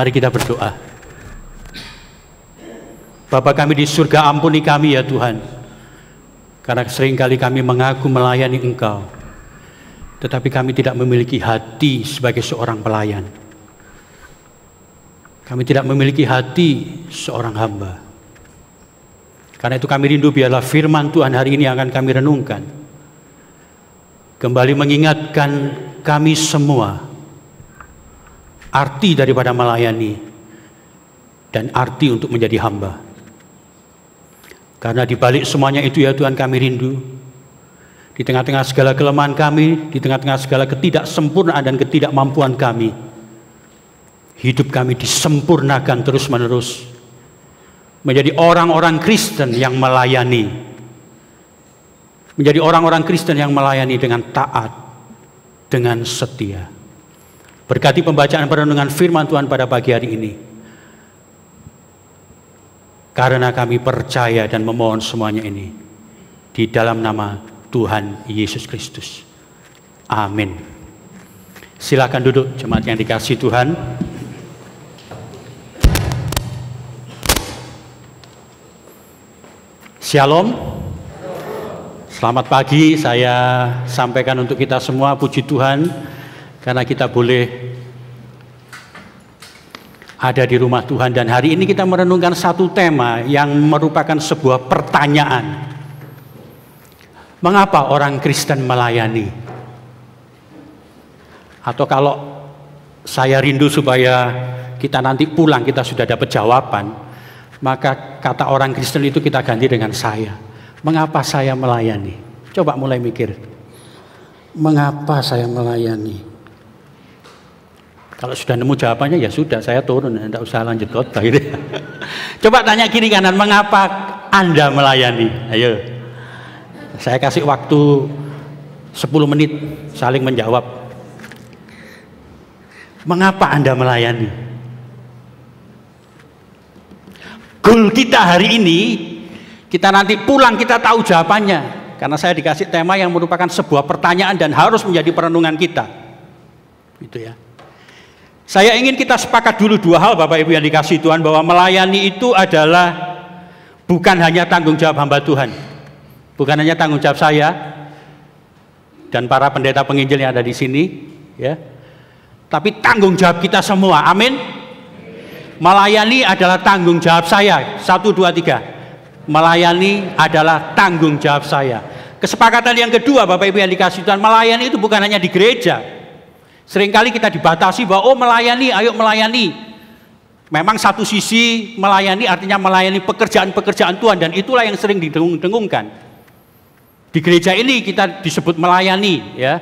Mari kita berdoa. Bapa kami di surga, ampuni kami ya Tuhan. Karena seringkali kami mengaku melayani Engkau. Tetapi kami tidak memiliki hati sebagai seorang pelayan. Kami tidak memiliki hati seorang hamba. Karena itu kami rindu biarlah firman Tuhan hari ini akan kami renungkan. Kembali mengingatkan kami semua arti daripada melayani dan arti untuk menjadi hamba. Karena di balik semuanya itu ya Tuhan kami rindu. Di tengah-tengah segala kelemahan kami, di tengah-tengah segala ketidaksempurnaan dan ketidakmampuan kami, hidup kami disempurnakan terus-menerus menjadi orang-orang Kristen yang melayani. Menjadi orang-orang Kristen yang melayani dengan taat, dengan setia. Berkati pembacaan perenungan firman Tuhan pada pagi hari ini. Karena kami percaya dan memohon semuanya ini. Di dalam nama Tuhan Yesus Kristus. Amin. Silakan duduk jemaat yang dikasih Tuhan. Shalom. Selamat pagi, saya sampaikan untuk kita semua puji Tuhan karena kita boleh ada di rumah Tuhan dan hari ini kita merenungkan satu tema yang merupakan sebuah pertanyaan. Mengapa orang Kristen melayani? Atau kalau saya rindu supaya kita nanti pulang kita sudah dapat jawaban, maka kata orang Kristen itu kita ganti dengan saya. Mengapa saya melayani? Coba mulai mikir. Mengapa saya melayani? Kalau sudah nemu jawabannya ya sudah saya turun, tidak usah lanjut kota gitu. Coba tanya kiri kanan mengapa Anda melayani? Ayo. Saya kasih waktu 10 menit saling menjawab. Mengapa Anda melayani? Gul kita hari ini, kita nanti pulang kita tahu jawabannya. Karena saya dikasih tema yang merupakan sebuah pertanyaan dan harus menjadi perenungan kita. Itu ya. Saya ingin kita sepakat dulu dua hal Bapak Ibu yang dikasih Tuhan bahwa melayani itu adalah bukan hanya tanggung jawab hamba Tuhan. Bukan hanya tanggung jawab saya dan para pendeta penginjil yang ada di sini, ya. Tapi tanggung jawab kita semua. Amin. Melayani adalah tanggung jawab saya. Satu, dua, tiga. Melayani adalah tanggung jawab saya. Kesepakatan yang kedua Bapak Ibu yang dikasih Tuhan, melayani itu bukan hanya di gereja, Seringkali kita dibatasi bahwa oh melayani, ayo melayani. Memang satu sisi melayani artinya melayani pekerjaan-pekerjaan Tuhan dan itulah yang sering didengung-dengungkan. Di gereja ini kita disebut melayani ya.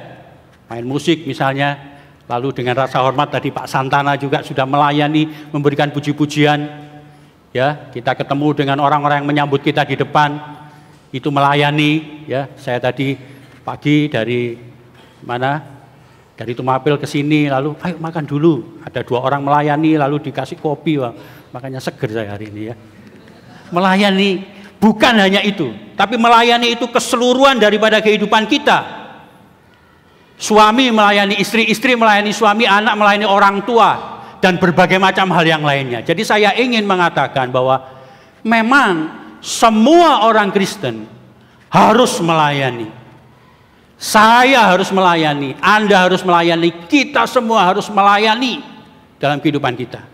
Main musik misalnya, lalu dengan rasa hormat tadi Pak Santana juga sudah melayani, memberikan puji-pujian. Ya, kita ketemu dengan orang-orang yang menyambut kita di depan itu melayani ya. Saya tadi pagi dari mana? dari Tumapel ke sini lalu ayo makan dulu ada dua orang melayani lalu dikasih kopi wah. makanya seger saya hari ini ya melayani bukan hanya itu tapi melayani itu keseluruhan daripada kehidupan kita suami melayani istri istri melayani suami anak melayani orang tua dan berbagai macam hal yang lainnya jadi saya ingin mengatakan bahwa memang semua orang Kristen harus melayani saya harus melayani, Anda harus melayani, kita semua harus melayani dalam kehidupan kita.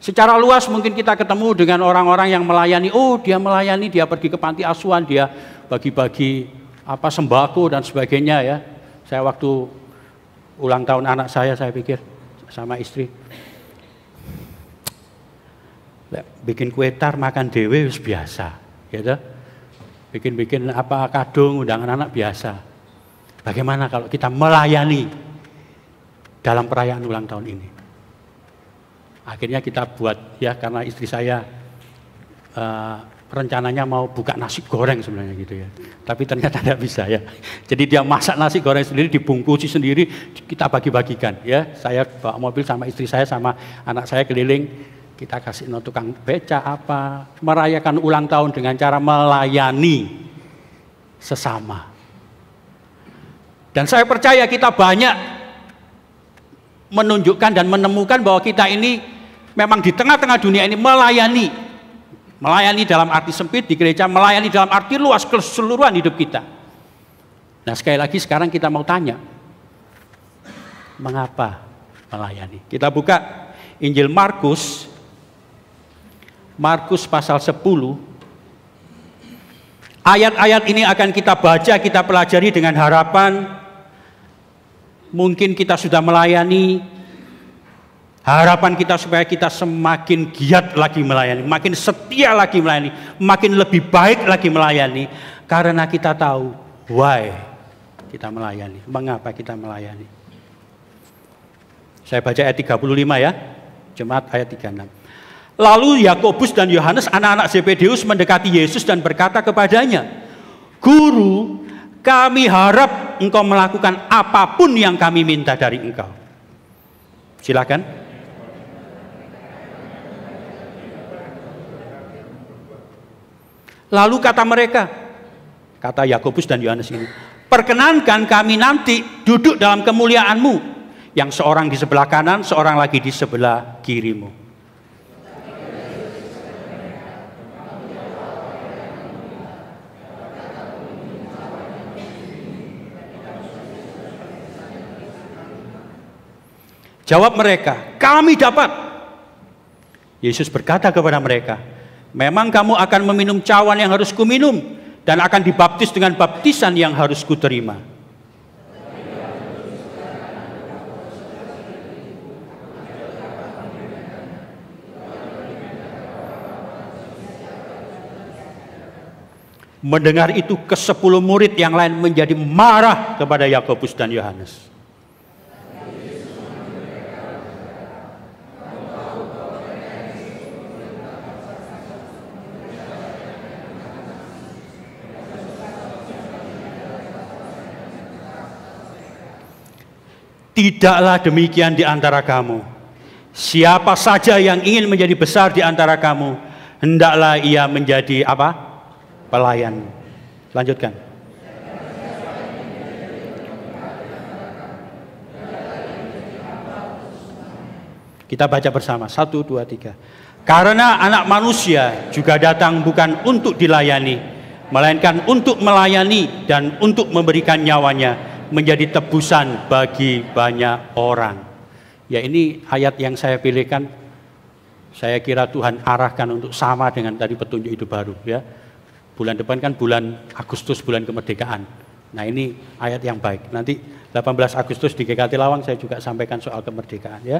Secara luas mungkin kita ketemu dengan orang-orang yang melayani, oh dia melayani, dia pergi ke panti asuhan, dia bagi-bagi apa sembako dan sebagainya ya. Saya waktu ulang tahun anak saya saya pikir sama istri bikin kue tar makan dewe biasa gitu bikin-bikin apa kadung undangan anak biasa. Bagaimana kalau kita melayani dalam perayaan ulang tahun ini? Akhirnya kita buat ya karena istri saya uh, rencananya mau buka nasi goreng sebenarnya gitu ya. Tapi ternyata tidak bisa ya. Jadi dia masak nasi goreng sendiri, dibungkus sendiri, kita bagi-bagikan ya. Saya bawa mobil sama istri saya sama anak saya keliling kita kasih no tukang beca apa, merayakan ulang tahun dengan cara melayani sesama. Dan saya percaya kita banyak menunjukkan dan menemukan bahwa kita ini memang di tengah-tengah dunia ini melayani. Melayani dalam arti sempit di gereja, melayani dalam arti luas keseluruhan hidup kita. Nah sekali lagi sekarang kita mau tanya, mengapa melayani? Kita buka Injil Markus Markus pasal 10 Ayat-ayat ini akan kita baca, kita pelajari dengan harapan mungkin kita sudah melayani harapan kita supaya kita semakin giat lagi melayani, makin setia lagi melayani, makin lebih baik lagi melayani karena kita tahu why kita melayani, mengapa kita melayani. Saya baca ayat 35 ya, jemaat ayat 36. Lalu Yakobus dan Yohanes anak-anak Zebedeus mendekati Yesus dan berkata kepadanya, "Guru, kami harap engkau melakukan apapun yang kami minta dari engkau." Silakan. Lalu kata mereka, kata Yakobus dan Yohanes ini, "Perkenankan kami nanti duduk dalam kemuliaanmu, yang seorang di sebelah kanan, seorang lagi di sebelah kirimu." Jawab mereka, kami dapat. Yesus berkata kepada mereka, memang kamu akan meminum cawan yang harus kuminum dan akan dibaptis dengan baptisan yang harus kuterima. Mendengar itu, kesepuluh murid yang lain menjadi marah kepada Yakobus dan Yohanes. Tidaklah demikian di antara kamu. Siapa saja yang ingin menjadi besar di antara kamu, hendaklah ia menjadi apa? Pelayan. Lanjutkan. Kita baca bersama. Satu, dua, tiga. Karena anak manusia juga datang bukan untuk dilayani, melainkan untuk melayani dan untuk memberikan nyawanya menjadi tebusan bagi banyak orang. Ya ini ayat yang saya pilihkan, saya kira Tuhan arahkan untuk sama dengan tadi petunjuk hidup baru ya. Bulan depan kan bulan Agustus, bulan kemerdekaan. Nah ini ayat yang baik. Nanti 18 Agustus di GKT Lawang saya juga sampaikan soal kemerdekaan ya.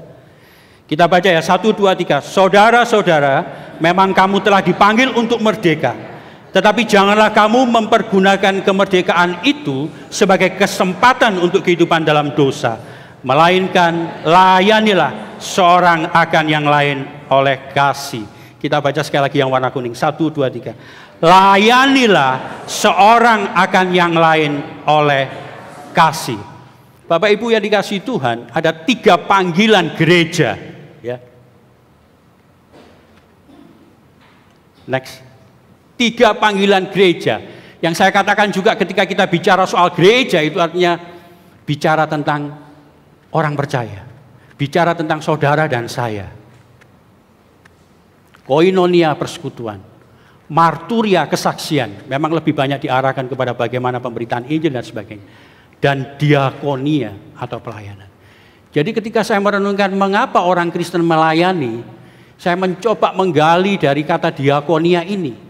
Kita baca ya, satu dua tiga. Saudara-saudara, memang kamu telah dipanggil untuk merdeka tetapi janganlah kamu mempergunakan kemerdekaan itu sebagai kesempatan untuk kehidupan dalam dosa. Melainkan layanilah seorang akan yang lain oleh kasih. Kita baca sekali lagi yang warna kuning. Satu, dua, tiga. Layanilah seorang akan yang lain oleh kasih. Bapak Ibu yang dikasih Tuhan, ada tiga panggilan gereja. Ya. Next. Tiga panggilan gereja. Yang saya katakan juga ketika kita bicara soal gereja itu artinya bicara tentang orang percaya. Bicara tentang saudara dan saya. Koinonia persekutuan. Marturia kesaksian. Memang lebih banyak diarahkan kepada bagaimana pemberitaan Injil dan sebagainya. Dan diakonia atau pelayanan. Jadi ketika saya merenungkan mengapa orang Kristen melayani, saya mencoba menggali dari kata diakonia ini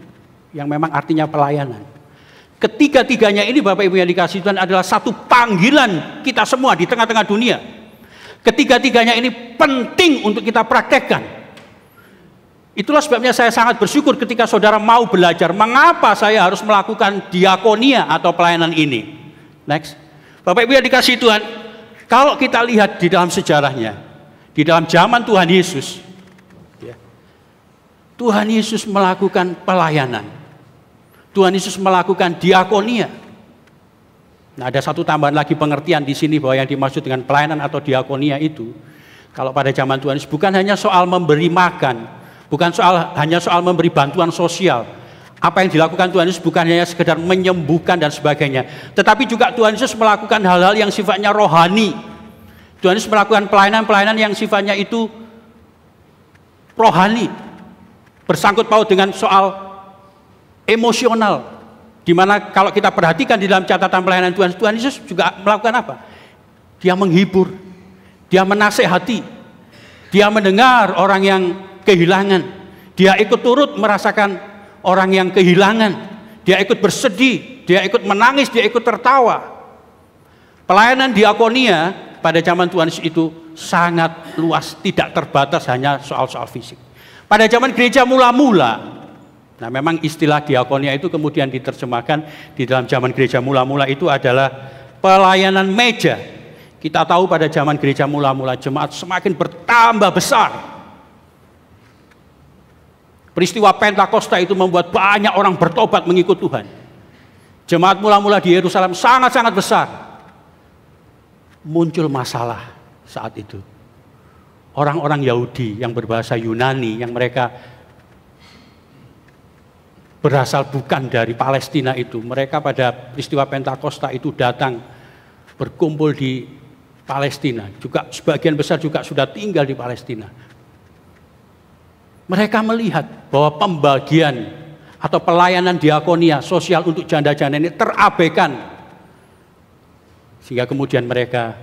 yang memang artinya pelayanan. Ketiga-tiganya ini Bapak Ibu yang dikasih Tuhan adalah satu panggilan kita semua di tengah-tengah dunia. Ketiga-tiganya ini penting untuk kita praktekkan. Itulah sebabnya saya sangat bersyukur ketika saudara mau belajar mengapa saya harus melakukan diakonia atau pelayanan ini. Next. Bapak Ibu yang dikasih Tuhan, kalau kita lihat di dalam sejarahnya, di dalam zaman Tuhan Yesus, Tuhan Yesus melakukan pelayanan. Tuhan Yesus melakukan diakonia. Nah, ada satu tambahan lagi pengertian di sini bahwa yang dimaksud dengan pelayanan atau diakonia itu kalau pada zaman Tuhan Yesus bukan hanya soal memberi makan, bukan soal hanya soal memberi bantuan sosial. Apa yang dilakukan Tuhan Yesus bukan hanya sekedar menyembuhkan dan sebagainya, tetapi juga Tuhan Yesus melakukan hal-hal yang sifatnya rohani. Tuhan Yesus melakukan pelayanan-pelayanan yang sifatnya itu rohani, bersangkut paut dengan soal emosional dimana kalau kita perhatikan di dalam catatan pelayanan Tuhan Tuhan Yesus juga melakukan apa dia menghibur dia menasehati dia mendengar orang yang kehilangan dia ikut turut merasakan orang yang kehilangan dia ikut bersedih dia ikut menangis dia ikut tertawa pelayanan diakonia pada zaman Tuhan Yesus itu sangat luas tidak terbatas hanya soal-soal fisik pada zaman gereja mula-mula, Nah memang istilah diakonia itu kemudian diterjemahkan di dalam zaman gereja mula-mula itu adalah pelayanan meja. Kita tahu pada zaman gereja mula-mula jemaat semakin bertambah besar. Peristiwa Pentakosta itu membuat banyak orang bertobat mengikut Tuhan. Jemaat mula-mula di Yerusalem sangat-sangat besar. Muncul masalah saat itu orang-orang Yahudi yang berbahasa Yunani yang mereka berasal bukan dari Palestina itu. Mereka pada peristiwa Pentakosta itu datang berkumpul di Palestina. Juga sebagian besar juga sudah tinggal di Palestina. Mereka melihat bahwa pembagian atau pelayanan diakonia sosial untuk janda-janda ini terabaikan. Sehingga kemudian mereka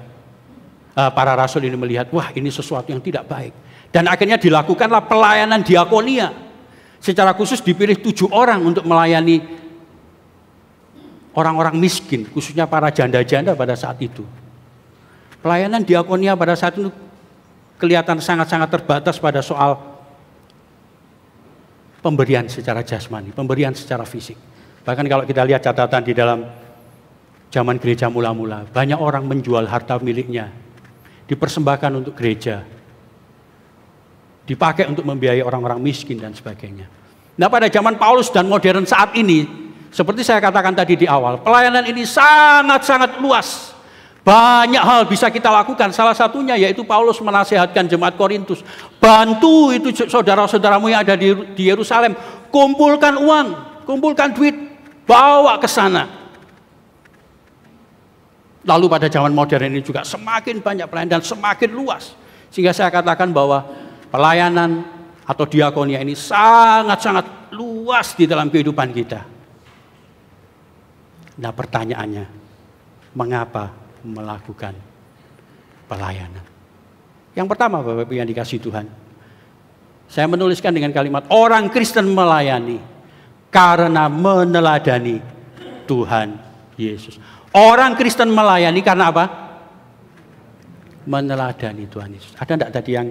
Eh, para rasul ini melihat, wah ini sesuatu yang tidak baik. Dan akhirnya dilakukanlah pelayanan diakonia. Secara khusus dipilih tujuh orang untuk melayani orang-orang miskin, khususnya para janda-janda pada saat itu. Pelayanan diakonia pada saat itu kelihatan sangat-sangat terbatas pada soal pemberian secara jasmani, pemberian secara fisik. Bahkan kalau kita lihat catatan di dalam zaman gereja mula-mula, banyak orang menjual harta miliknya dipersembahkan untuk gereja, dipakai untuk membiayai orang-orang miskin dan sebagainya. Nah pada zaman Paulus dan modern saat ini, seperti saya katakan tadi di awal, pelayanan ini sangat-sangat luas. Banyak hal bisa kita lakukan. Salah satunya yaitu Paulus menasehatkan jemaat Korintus. Bantu itu saudara-saudaramu yang ada di Yerusalem. Kumpulkan uang, kumpulkan duit, bawa ke sana. Lalu pada zaman modern ini juga semakin banyak pelayanan dan semakin luas. Sehingga saya katakan bahwa pelayanan atau diakonia ini sangat-sangat luas di dalam kehidupan kita. Nah pertanyaannya, mengapa melakukan pelayanan? Yang pertama Bapak Ibu yang dikasih Tuhan, saya menuliskan dengan kalimat orang Kristen melayani karena meneladani Tuhan Yesus. Orang Kristen melayani karena apa? Meneladani Tuhan Yesus. Ada tidak tadi yang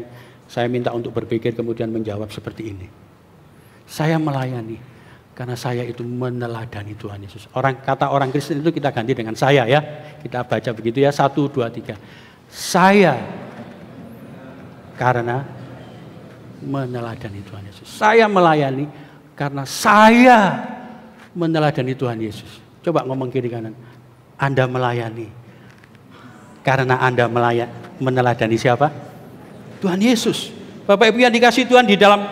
saya minta untuk berpikir kemudian menjawab seperti ini? Saya melayani karena saya itu meneladani Tuhan Yesus. Orang kata orang Kristen itu kita ganti dengan saya ya. Kita baca begitu ya satu dua tiga. Saya karena meneladani Tuhan Yesus. Saya melayani karena saya meneladani Tuhan Yesus. Coba ngomong kiri kanan. Anda melayani. Karena Anda melayani, meneladani siapa? Tuhan Yesus. Bapak Ibu yang dikasih Tuhan di dalam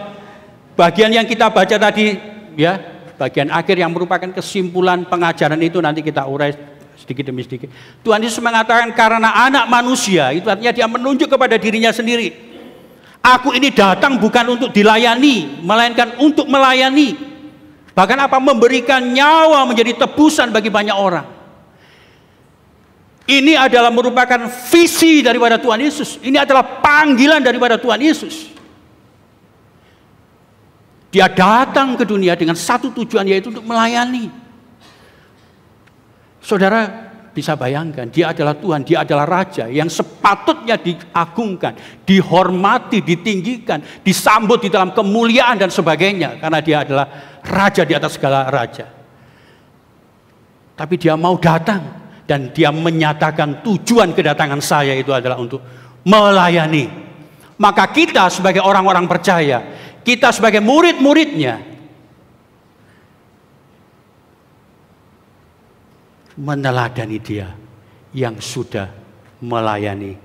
bagian yang kita baca tadi, ya, bagian akhir yang merupakan kesimpulan pengajaran itu nanti kita urai sedikit demi sedikit. Tuhan Yesus mengatakan karena anak manusia itu artinya dia menunjuk kepada dirinya sendiri. Aku ini datang bukan untuk dilayani, melainkan untuk melayani. Bahkan apa memberikan nyawa menjadi tebusan bagi banyak orang. Ini adalah merupakan visi daripada Tuhan Yesus. Ini adalah panggilan daripada Tuhan Yesus. Dia datang ke dunia dengan satu tujuan yaitu untuk melayani. Saudara bisa bayangkan, dia adalah Tuhan, dia adalah Raja yang sepatutnya diagungkan, dihormati, ditinggikan, disambut di dalam kemuliaan dan sebagainya. Karena dia adalah Raja di atas segala Raja. Tapi dia mau datang dan dia menyatakan tujuan kedatangan saya itu adalah untuk melayani. Maka kita sebagai orang-orang percaya, kita sebagai murid-muridnya meneladani dia yang sudah melayani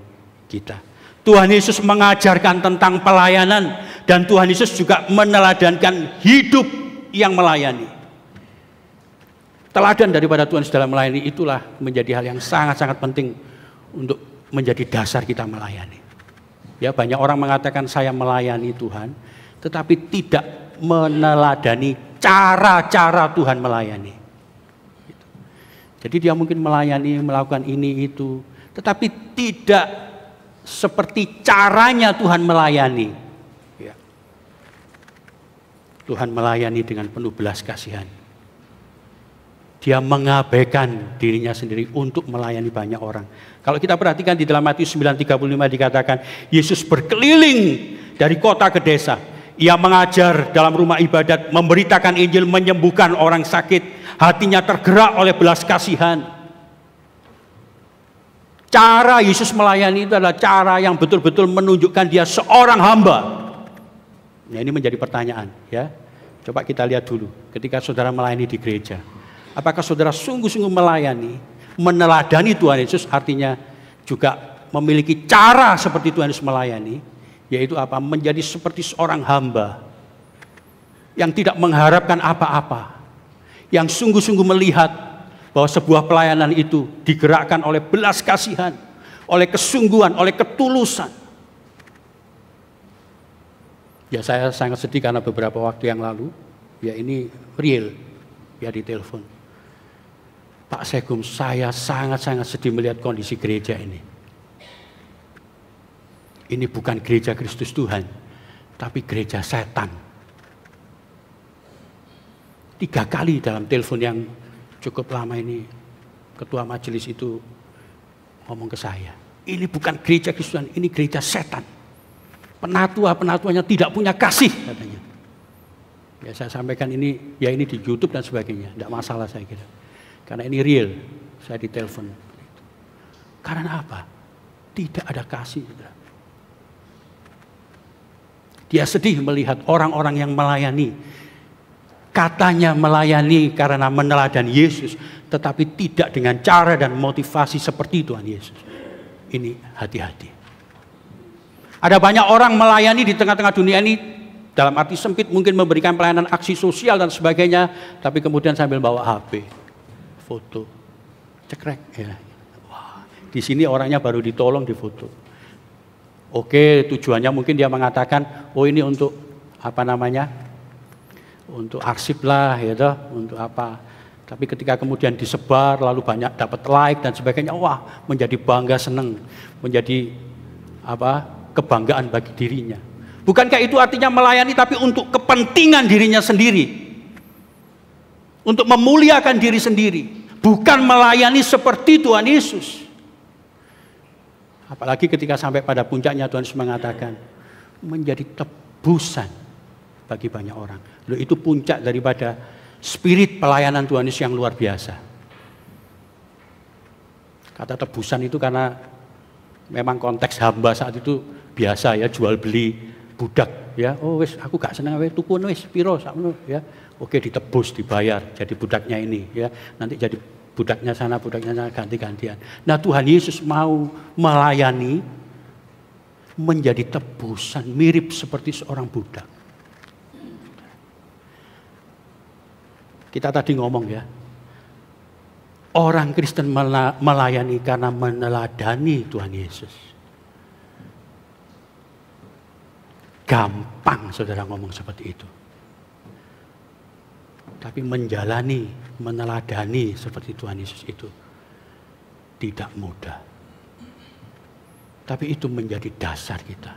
kita. Tuhan Yesus mengajarkan tentang pelayanan dan Tuhan Yesus juga meneladankan hidup yang melayani teladan daripada Tuhan dalam melayani itulah menjadi hal yang sangat-sangat penting untuk menjadi dasar kita melayani. Ya, banyak orang mengatakan saya melayani Tuhan, tetapi tidak meneladani cara-cara Tuhan melayani. Jadi dia mungkin melayani, melakukan ini itu, tetapi tidak seperti caranya Tuhan melayani. Ya. Tuhan melayani dengan penuh belas kasihan dia mengabaikan dirinya sendiri untuk melayani banyak orang. Kalau kita perhatikan di dalam Matius 9:35 dikatakan Yesus berkeliling dari kota ke desa. Ia mengajar dalam rumah ibadat, memberitakan Injil, menyembuhkan orang sakit, hatinya tergerak oleh belas kasihan. Cara Yesus melayani itu adalah cara yang betul-betul menunjukkan dia seorang hamba. Nah, ini menjadi pertanyaan, ya. Coba kita lihat dulu ketika saudara melayani di gereja. Apakah saudara sungguh-sungguh melayani, meneladani Tuhan Yesus artinya juga memiliki cara seperti Tuhan Yesus melayani, yaitu apa? Menjadi seperti seorang hamba yang tidak mengharapkan apa-apa, yang sungguh-sungguh melihat bahwa sebuah pelayanan itu digerakkan oleh belas kasihan, oleh kesungguhan, oleh ketulusan. Ya saya sangat sedih karena beberapa waktu yang lalu, ya ini real, ya di telepon. Pak Segum, saya sangat-sangat sedih melihat kondisi gereja ini. Ini bukan gereja Kristus Tuhan, tapi gereja setan. Tiga kali dalam telepon yang cukup lama ini, ketua majelis itu ngomong ke saya, ini bukan gereja Kristus Tuhan, ini gereja setan. Penatua-penatuanya tidak punya kasih, katanya. Ya saya sampaikan ini, ya ini di Youtube dan sebagainya, tidak masalah saya kira. Karena ini real. Saya ditelepon. Karena apa? Tidak ada kasih. Dia sedih melihat orang-orang yang melayani. Katanya melayani karena meneladan Yesus. Tetapi tidak dengan cara dan motivasi seperti Tuhan Yesus. Ini hati-hati. Ada banyak orang melayani di tengah-tengah dunia ini dalam arti sempit mungkin memberikan pelayanan aksi sosial dan sebagainya, tapi kemudian sambil bawa HP foto. Cekrek ya. Wah, di sini orangnya baru ditolong di foto. Oke, tujuannya mungkin dia mengatakan, oh ini untuk apa namanya? Untuk arsip lah ya toh, untuk apa? Tapi ketika kemudian disebar lalu banyak dapat like dan sebagainya, wah menjadi bangga seneng, menjadi apa? kebanggaan bagi dirinya. Bukankah itu artinya melayani tapi untuk kepentingan dirinya sendiri? untuk memuliakan diri sendiri, bukan melayani seperti Tuhan Yesus. Apalagi ketika sampai pada puncaknya Tuhan Yesus mengatakan menjadi tebusan bagi banyak orang. Loh itu puncak daripada spirit pelayanan Tuhan Yesus yang luar biasa. Kata tebusan itu karena memang konteks hamba saat itu biasa ya jual beli budak ya. Oh wis aku gak seneng wis tuku wis piro sakno ya Oke ditebus, dibayar, jadi budaknya ini ya. Nanti jadi budaknya sana, budaknya sana ganti-gantian. Nah Tuhan Yesus mau melayani menjadi tebusan mirip seperti seorang budak. Kita tadi ngomong ya, orang Kristen melayani karena meneladani Tuhan Yesus. Gampang saudara ngomong seperti itu tapi menjalani, meneladani seperti Tuhan Yesus itu tidak mudah. Tapi itu menjadi dasar kita.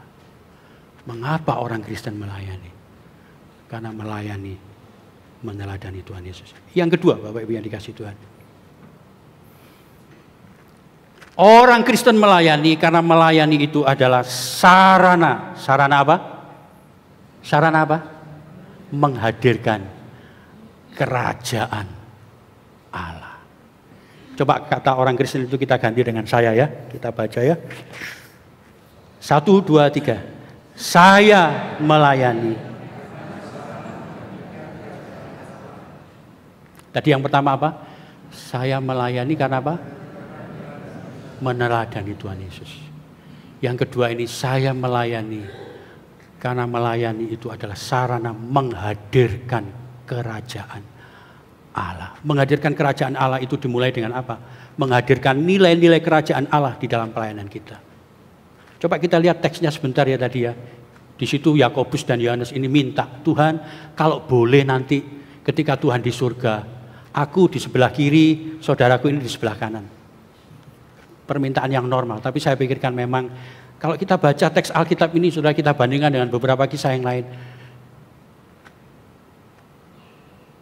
Mengapa orang Kristen melayani? Karena melayani, meneladani Tuhan Yesus. Yang kedua, Bapak Ibu yang dikasih Tuhan. Orang Kristen melayani karena melayani itu adalah sarana. Sarana apa? Sarana apa? Menghadirkan kerajaan Allah. Coba kata orang Kristen itu kita ganti dengan saya ya. Kita baca ya. Satu, dua, tiga. Saya melayani. Tadi yang pertama apa? Saya melayani karena apa? Meneladani Tuhan Yesus. Yang kedua ini saya melayani. Karena melayani itu adalah sarana menghadirkan kerajaan Allah. Menghadirkan kerajaan Allah itu dimulai dengan apa? Menghadirkan nilai-nilai kerajaan Allah di dalam pelayanan kita. Coba kita lihat teksnya sebentar ya tadi ya. Di situ Yakobus dan Yohanes ini minta, Tuhan kalau boleh nanti ketika Tuhan di surga, aku di sebelah kiri, saudaraku ini di sebelah kanan. Permintaan yang normal, tapi saya pikirkan memang kalau kita baca teks Alkitab ini sudah kita bandingkan dengan beberapa kisah yang lain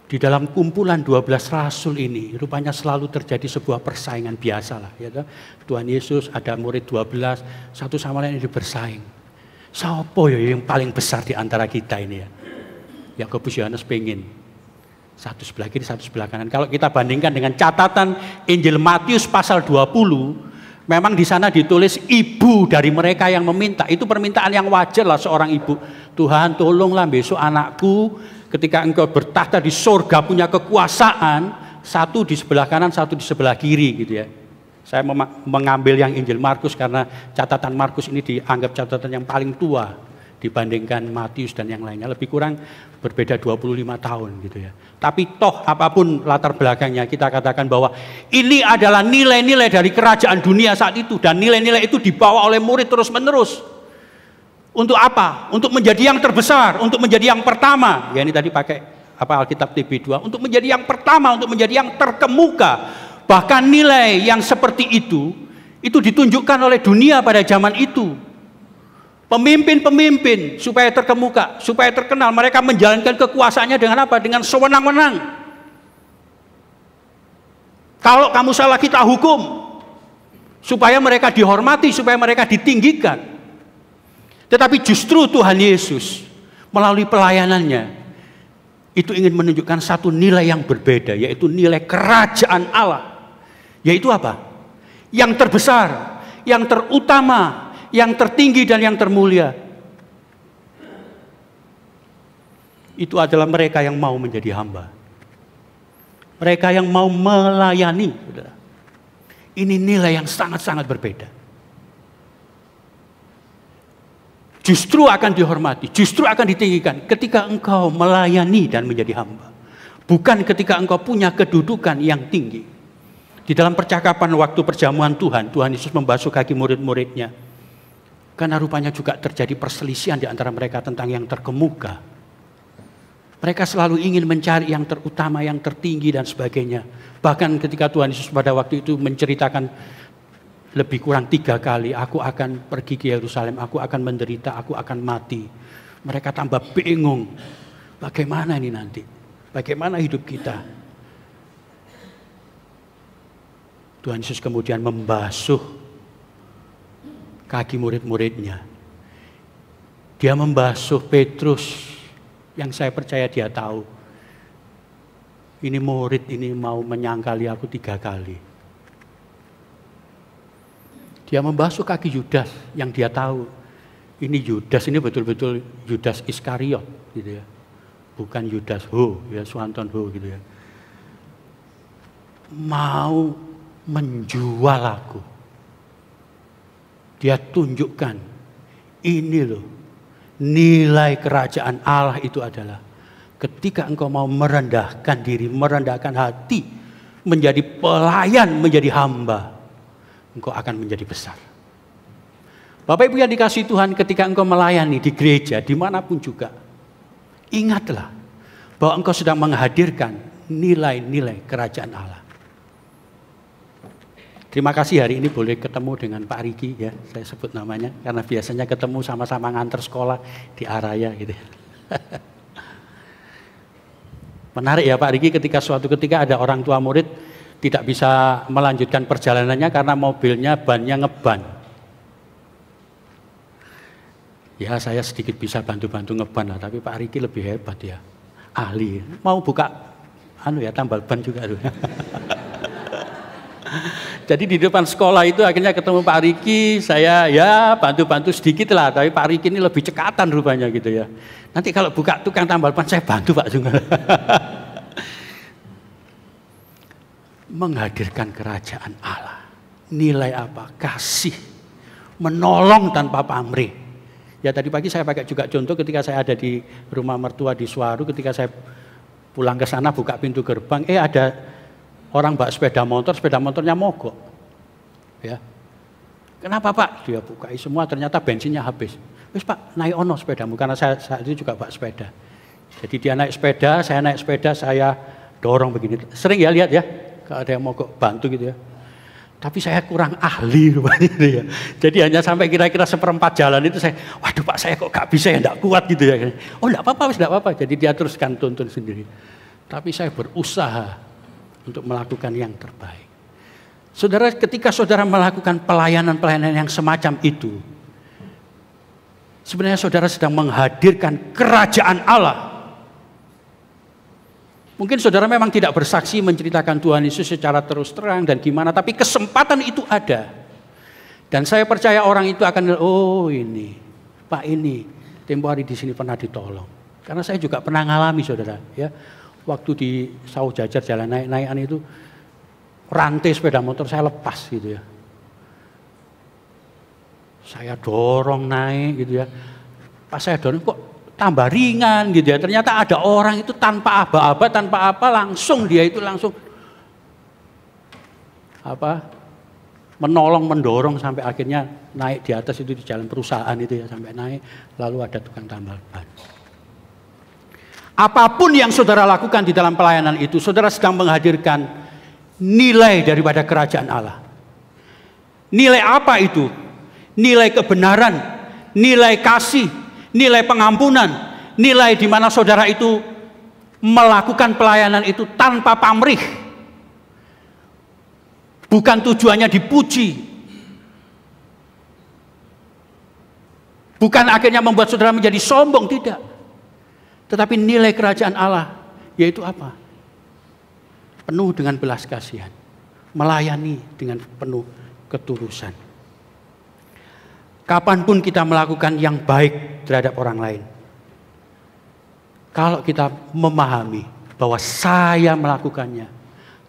di dalam kumpulan 12 rasul ini rupanya selalu terjadi sebuah persaingan biasalah ya Tuhan Yesus ada murid 12 satu sama lain ini bersaing. Siapa ya yang paling besar di antara kita ini ya? Yakobus Yohanes pengen satu sebelah kiri satu sebelah kanan. Kalau kita bandingkan dengan catatan Injil Matius pasal 20 memang di sana ditulis ibu dari mereka yang meminta. Itu permintaan yang wajar lah seorang ibu. Tuhan tolonglah besok anakku ketika engkau bertahta di sorga punya kekuasaan satu di sebelah kanan satu di sebelah kiri gitu ya saya mengambil yang Injil Markus karena catatan Markus ini dianggap catatan yang paling tua dibandingkan Matius dan yang lainnya lebih kurang berbeda 25 tahun gitu ya. Tapi toh apapun latar belakangnya kita katakan bahwa ini adalah nilai-nilai dari kerajaan dunia saat itu dan nilai-nilai itu dibawa oleh murid terus-menerus. Untuk apa? Untuk menjadi yang terbesar, untuk menjadi yang pertama. Ya ini tadi pakai apa Alkitab TB2, untuk menjadi yang pertama, untuk menjadi yang terkemuka. Bahkan nilai yang seperti itu itu ditunjukkan oleh dunia pada zaman itu. Pemimpin-pemimpin supaya terkemuka, supaya terkenal, mereka menjalankan kekuasaannya dengan apa? Dengan sewenang-wenang. Kalau kamu salah kita hukum supaya mereka dihormati, supaya mereka ditinggikan. Tetapi justru Tuhan Yesus melalui pelayanannya itu ingin menunjukkan satu nilai yang berbeda yaitu nilai kerajaan Allah. Yaitu apa? Yang terbesar, yang terutama, yang tertinggi dan yang termulia. Itu adalah mereka yang mau menjadi hamba. Mereka yang mau melayani. Ini nilai yang sangat-sangat berbeda. justru akan dihormati, justru akan ditinggikan ketika engkau melayani dan menjadi hamba. Bukan ketika engkau punya kedudukan yang tinggi. Di dalam percakapan waktu perjamuan Tuhan, Tuhan Yesus membasuh kaki murid-muridnya. Karena rupanya juga terjadi perselisihan di antara mereka tentang yang terkemuka. Mereka selalu ingin mencari yang terutama, yang tertinggi dan sebagainya. Bahkan ketika Tuhan Yesus pada waktu itu menceritakan lebih kurang tiga kali, aku akan pergi ke Yerusalem, aku akan menderita, aku akan mati. Mereka tambah bingung, bagaimana ini nanti? Bagaimana hidup kita? Tuhan Yesus kemudian membasuh kaki murid-muridnya. Dia membasuh Petrus yang saya percaya dia tahu. Ini murid ini mau menyangkali aku tiga kali dia membasuh kaki Yudas yang dia tahu. Ini Yudas ini betul-betul Yudas Iskariot gitu ya. Bukan Yudas Ho, ya Swanton Ho gitu ya. Mau menjual aku. Dia tunjukkan ini loh nilai kerajaan Allah itu adalah ketika engkau mau merendahkan diri, merendahkan hati, menjadi pelayan, menjadi hamba engkau akan menjadi besar. Bapak Ibu yang dikasih Tuhan ketika engkau melayani di gereja, dimanapun juga. Ingatlah bahwa engkau sedang menghadirkan nilai-nilai kerajaan Allah. Terima kasih hari ini boleh ketemu dengan Pak Riki ya, saya sebut namanya karena biasanya ketemu sama-sama nganter sekolah di Araya gitu. Menarik ya Pak Riki ketika suatu ketika ada orang tua murid tidak bisa melanjutkan perjalanannya karena mobilnya bannya ngeban. Ya saya sedikit bisa bantu-bantu ngeban lah, tapi Pak Riki lebih hebat ya, ahli. Mau buka anu ya tambal ban juga tuh. Jadi di depan sekolah itu akhirnya ketemu Pak Riki, saya ya bantu-bantu sedikit lah, tapi Pak Riki ini lebih cekatan rupanya gitu ya. Nanti kalau buka tukang tambal ban saya bantu Pak juga. menghadirkan kerajaan Allah. Nilai apa? Kasih. Menolong tanpa pamrih. Ya tadi pagi saya pakai juga contoh ketika saya ada di rumah mertua di Suaru, ketika saya pulang ke sana buka pintu gerbang, eh ada orang bak sepeda motor, sepeda motornya mogok. Ya. Kenapa Pak? Dia bukai eh, semua, ternyata bensinnya habis. Terus Pak, naik ono sepedamu, karena saya saat itu juga pak sepeda. Jadi dia naik sepeda, saya naik sepeda, saya dorong begini. Sering ya lihat ya, ada yang mau kok bantu gitu ya. Tapi saya kurang ahli rupanya gitu ya. Jadi hanya sampai kira-kira seperempat jalan itu saya, waduh Pak saya kok gak bisa ya, gak kuat gitu ya. Oh enggak apa-apa, enggak apa-apa. Jadi dia teruskan tuntun sendiri. Tapi saya berusaha untuk melakukan yang terbaik. Saudara, ketika saudara melakukan pelayanan-pelayanan yang semacam itu, sebenarnya saudara sedang menghadirkan kerajaan Allah Mungkin saudara memang tidak bersaksi menceritakan Tuhan Yesus secara terus terang dan gimana, tapi kesempatan itu ada. Dan saya percaya orang itu akan, oh ini, Pak ini, tempo hari di sini pernah ditolong. Karena saya juga pernah ngalami saudara, ya. Waktu di sawah Jajar jalan naik-naikan itu, rantai sepeda motor saya lepas gitu ya. Saya dorong naik gitu ya. Pas saya dorong kok tambah ringan gitu ya. Ternyata ada orang itu tanpa aba-aba, tanpa apa langsung dia itu langsung apa menolong, mendorong sampai akhirnya naik di atas itu di jalan perusahaan itu ya sampai naik lalu ada tukang tambal ban. Apapun yang saudara lakukan di dalam pelayanan itu, saudara sedang menghadirkan nilai daripada kerajaan Allah. Nilai apa itu? Nilai kebenaran, nilai kasih, nilai pengampunan, nilai di mana saudara itu melakukan pelayanan itu tanpa pamrih. Bukan tujuannya dipuji. Bukan akhirnya membuat saudara menjadi sombong, tidak. Tetapi nilai kerajaan Allah yaitu apa? Penuh dengan belas kasihan. Melayani dengan penuh ketulusan kapanpun kita melakukan yang baik terhadap orang lain. Kalau kita memahami bahwa saya melakukannya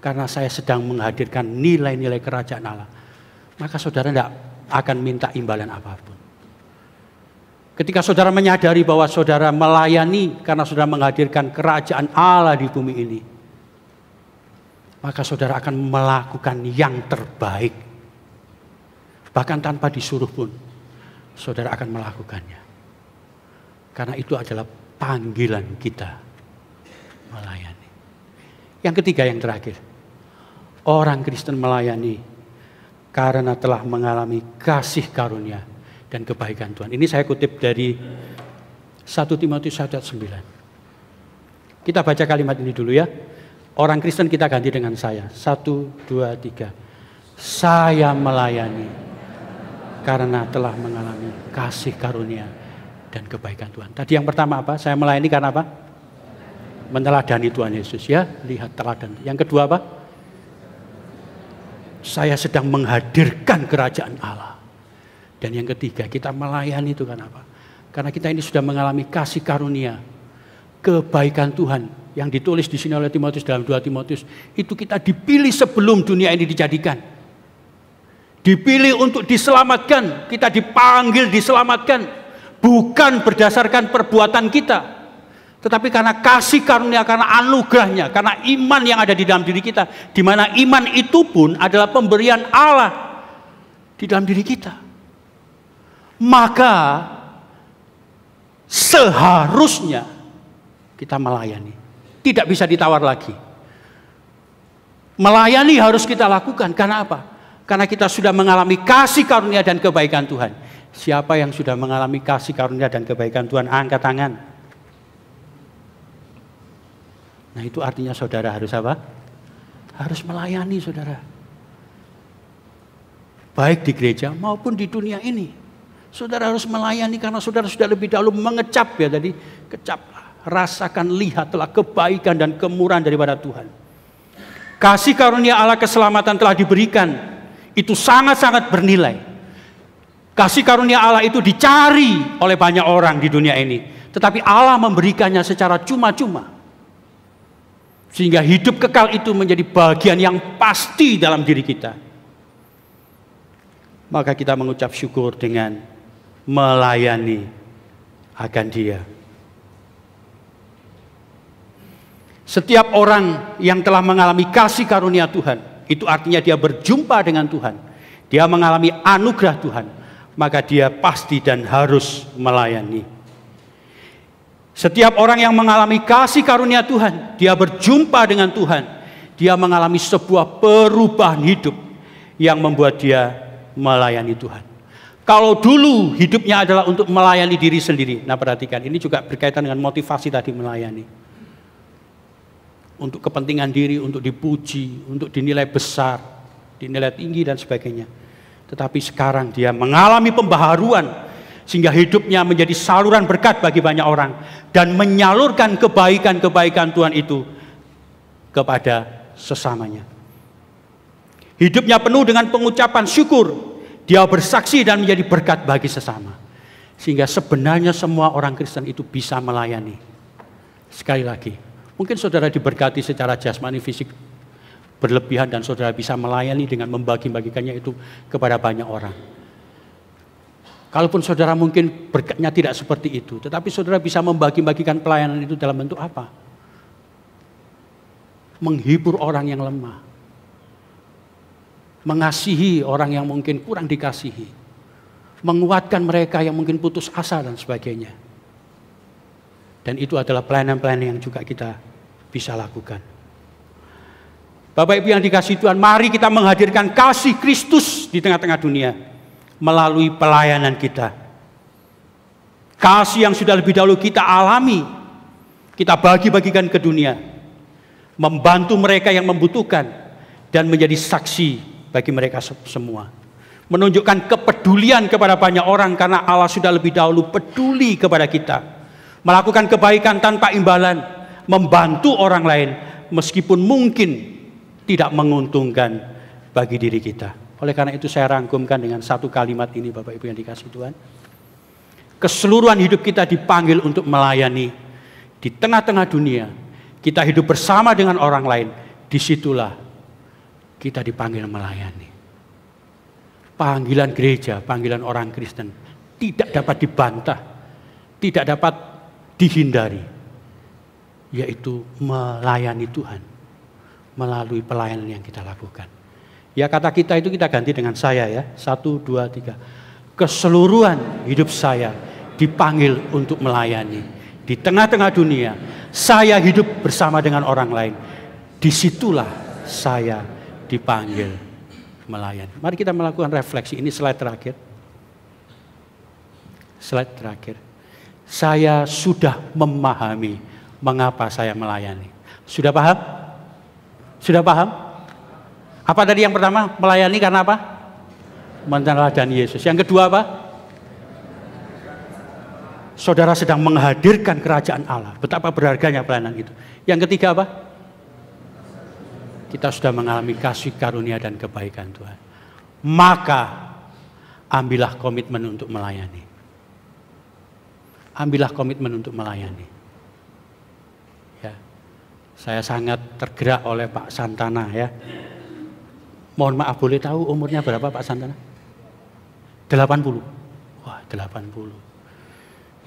karena saya sedang menghadirkan nilai-nilai kerajaan Allah, maka saudara tidak akan minta imbalan apapun. Ketika saudara menyadari bahwa saudara melayani karena saudara menghadirkan kerajaan Allah di bumi ini, maka saudara akan melakukan yang terbaik, bahkan tanpa disuruh pun saudara akan melakukannya. Karena itu adalah panggilan kita melayani. Yang ketiga, yang terakhir. Orang Kristen melayani karena telah mengalami kasih karunia dan kebaikan Tuhan. Ini saya kutip dari 1 Timotius 1 ayat 9. Kita baca kalimat ini dulu ya. Orang Kristen kita ganti dengan saya. Satu, dua, tiga. Saya melayani karena telah mengalami kasih karunia dan kebaikan Tuhan. Tadi yang pertama apa? Saya melayani karena apa? Meneladani Tuhan Yesus ya, lihat teladan. Yang kedua apa? Saya sedang menghadirkan kerajaan Allah. Dan yang ketiga, kita melayani itu karena apa? Karena kita ini sudah mengalami kasih karunia, kebaikan Tuhan yang ditulis di sini oleh Timotius dalam 2 Timotius, itu kita dipilih sebelum dunia ini dijadikan Dipilih untuk diselamatkan, kita dipanggil diselamatkan, bukan berdasarkan perbuatan kita, tetapi karena kasih karunia, karena anugerahnya, karena iman yang ada di dalam diri kita, di mana iman itu pun adalah pemberian Allah di dalam diri kita. Maka seharusnya kita melayani, tidak bisa ditawar lagi. Melayani harus kita lakukan karena apa? Karena kita sudah mengalami kasih karunia dan kebaikan Tuhan. Siapa yang sudah mengalami kasih karunia dan kebaikan Tuhan, angkat tangan. Nah itu artinya saudara harus apa? Harus melayani saudara. Baik di gereja maupun di dunia ini. Saudara harus melayani karena saudara sudah lebih dahulu mengecap ya tadi. Kecaplah, rasakan, lihatlah kebaikan dan kemurahan daripada Tuhan. Kasih karunia Allah keselamatan telah diberikan itu sangat-sangat bernilai. Kasih karunia Allah itu dicari oleh banyak orang di dunia ini, tetapi Allah memberikannya secara cuma-cuma. Sehingga hidup kekal itu menjadi bagian yang pasti dalam diri kita. Maka kita mengucap syukur dengan melayani akan Dia. Setiap orang yang telah mengalami kasih karunia Tuhan itu artinya dia berjumpa dengan Tuhan. Dia mengalami anugerah Tuhan. Maka dia pasti dan harus melayani. Setiap orang yang mengalami kasih karunia Tuhan, dia berjumpa dengan Tuhan. Dia mengalami sebuah perubahan hidup yang membuat dia melayani Tuhan. Kalau dulu hidupnya adalah untuk melayani diri sendiri. Nah perhatikan, ini juga berkaitan dengan motivasi tadi melayani untuk kepentingan diri, untuk dipuji, untuk dinilai besar, dinilai tinggi dan sebagainya. Tetapi sekarang dia mengalami pembaharuan sehingga hidupnya menjadi saluran berkat bagi banyak orang dan menyalurkan kebaikan-kebaikan Tuhan itu kepada sesamanya. Hidupnya penuh dengan pengucapan syukur. Dia bersaksi dan menjadi berkat bagi sesama. Sehingga sebenarnya semua orang Kristen itu bisa melayani. Sekali lagi, Mungkin saudara diberkati secara jasmani fisik berlebihan dan saudara bisa melayani dengan membagi-bagikannya itu kepada banyak orang. Kalaupun saudara mungkin berkatnya tidak seperti itu, tetapi saudara bisa membagi-bagikan pelayanan itu dalam bentuk apa? Menghibur orang yang lemah. Mengasihi orang yang mungkin kurang dikasihi. Menguatkan mereka yang mungkin putus asa dan sebagainya. Dan itu adalah pelayanan-pelayanan yang juga kita bisa lakukan. Bapak Ibu yang dikasih Tuhan, mari kita menghadirkan kasih Kristus di tengah-tengah dunia melalui pelayanan kita. Kasih yang sudah lebih dahulu kita alami, kita bagi-bagikan ke dunia. Membantu mereka yang membutuhkan dan menjadi saksi bagi mereka semua. Menunjukkan kepedulian kepada banyak orang karena Allah sudah lebih dahulu peduli kepada kita melakukan kebaikan tanpa imbalan, membantu orang lain meskipun mungkin tidak menguntungkan bagi diri kita. Oleh karena itu saya rangkumkan dengan satu kalimat ini Bapak Ibu yang dikasih Tuhan. Keseluruhan hidup kita dipanggil untuk melayani di tengah-tengah dunia. Kita hidup bersama dengan orang lain. Disitulah kita dipanggil melayani. Panggilan gereja, panggilan orang Kristen tidak dapat dibantah, tidak dapat dihindari, yaitu melayani Tuhan melalui pelayanan yang kita lakukan. Ya kata kita itu kita ganti dengan saya ya, satu, dua, tiga. Keseluruhan hidup saya dipanggil untuk melayani di tengah-tengah dunia. Saya hidup bersama dengan orang lain. Disitulah saya dipanggil melayani. Mari kita melakukan refleksi. Ini slide terakhir. Slide terakhir saya sudah memahami mengapa saya melayani. Sudah paham? Sudah paham? Apa tadi yang pertama? Melayani karena apa? Meneladani Yesus. Yang kedua apa? Saudara sedang menghadirkan kerajaan Allah. Betapa berharganya pelayanan itu. Yang ketiga apa? Kita sudah mengalami kasih karunia dan kebaikan Tuhan. Maka ambillah komitmen untuk melayani ambillah komitmen untuk melayani. Ya. Saya sangat tergerak oleh Pak Santana ya. Mohon maaf boleh tahu umurnya berapa Pak Santana? 80. Wah, 80.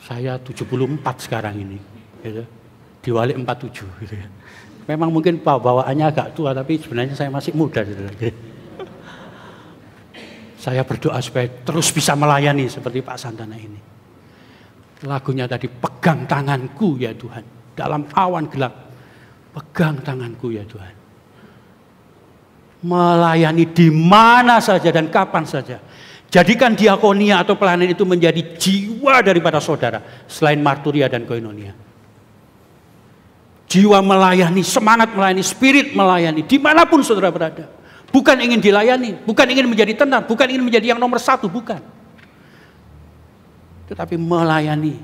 Saya 74 sekarang ini. Gitu. Diwalik 47 gitu ya. Memang mungkin pak bawaannya agak tua tapi sebenarnya saya masih muda gitu. Saya berdoa supaya terus bisa melayani seperti Pak Santana ini lagunya tadi, pegang tanganku ya Tuhan. Dalam awan gelap, pegang tanganku ya Tuhan. Melayani di mana saja dan kapan saja. Jadikan diakonia atau pelayanan itu menjadi jiwa daripada saudara. Selain marturia dan koinonia. Jiwa melayani, semangat melayani, spirit melayani. Dimanapun saudara berada. Bukan ingin dilayani, bukan ingin menjadi tenar, bukan ingin menjadi yang nomor satu, bukan tetapi melayani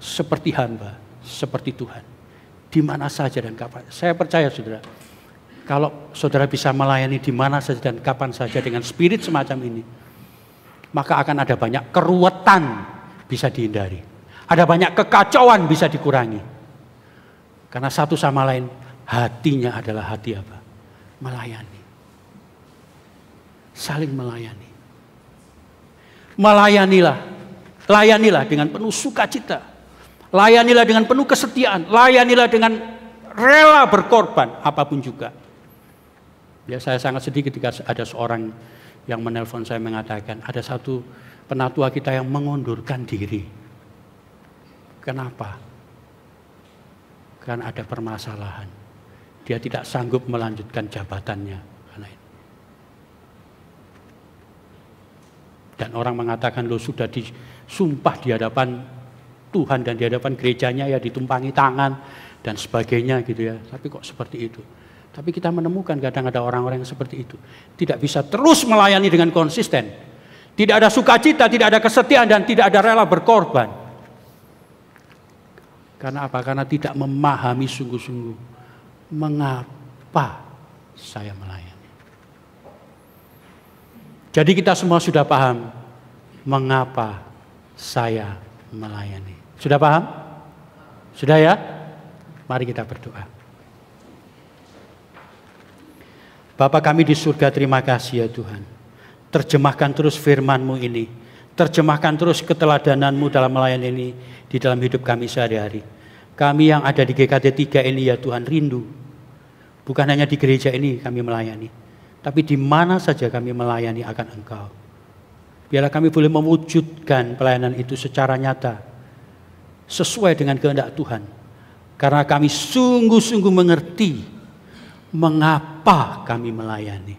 seperti hamba, seperti Tuhan. Di mana saja dan kapan. Saya percaya saudara, kalau saudara bisa melayani di mana saja dan kapan saja dengan spirit semacam ini, maka akan ada banyak keruwetan bisa dihindari. Ada banyak kekacauan bisa dikurangi. Karena satu sama lain hatinya adalah hati apa? Melayani. Saling melayani. Melayanilah Layanilah dengan penuh sukacita. Layanilah dengan penuh kesetiaan. Layanilah dengan rela berkorban apapun juga. Ya, saya sangat sedih ketika ada seorang yang menelpon saya mengatakan ada satu penatua kita yang mengundurkan diri. Kenapa? Karena ada permasalahan. Dia tidak sanggup melanjutkan jabatannya. Dan orang mengatakan lo sudah di, sumpah di hadapan Tuhan dan di hadapan gerejanya ya ditumpangi tangan dan sebagainya gitu ya. Tapi kok seperti itu? Tapi kita menemukan kadang ada orang-orang yang seperti itu. Tidak bisa terus melayani dengan konsisten. Tidak ada sukacita, tidak ada kesetiaan, dan tidak ada rela berkorban. Karena apa? Karena tidak memahami sungguh-sungguh. Mengapa saya melayani? Jadi kita semua sudah paham mengapa saya melayani. Sudah paham? Sudah ya? Mari kita berdoa. Bapa kami di surga terima kasih ya Tuhan. Terjemahkan terus firman-Mu ini. Terjemahkan terus keteladananmu dalam melayani ini di dalam hidup kami sehari-hari. Kami yang ada di GKT 3 ini ya Tuhan rindu. Bukan hanya di gereja ini kami melayani. Tapi di mana saja kami melayani akan Engkau. Biarlah kami boleh mewujudkan pelayanan itu secara nyata. Sesuai dengan kehendak Tuhan. Karena kami sungguh-sungguh mengerti mengapa kami melayani.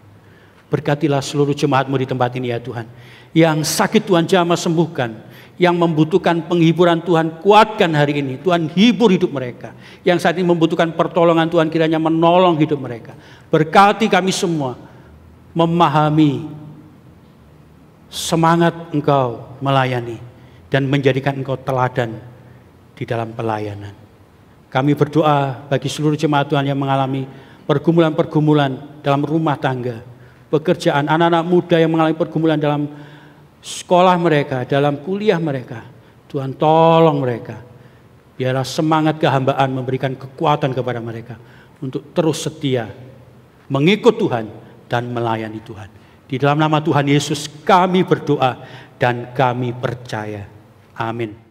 Berkatilah seluruh jemaatmu di tempat ini ya Tuhan. Yang sakit Tuhan jamah sembuhkan yang membutuhkan penghiburan Tuhan, kuatkan hari ini. Tuhan hibur hidup mereka. Yang saat ini membutuhkan pertolongan Tuhan kiranya menolong hidup mereka. Berkati kami semua memahami semangat engkau melayani dan menjadikan engkau teladan di dalam pelayanan. Kami berdoa bagi seluruh jemaat Tuhan yang mengalami pergumulan-pergumulan dalam rumah tangga, pekerjaan, anak-anak muda yang mengalami pergumulan dalam sekolah mereka, dalam kuliah mereka. Tuhan tolong mereka. Biarlah semangat kehambaan memberikan kekuatan kepada mereka untuk terus setia mengikut Tuhan dan melayani Tuhan. Di dalam nama Tuhan Yesus kami berdoa dan kami percaya. Amin.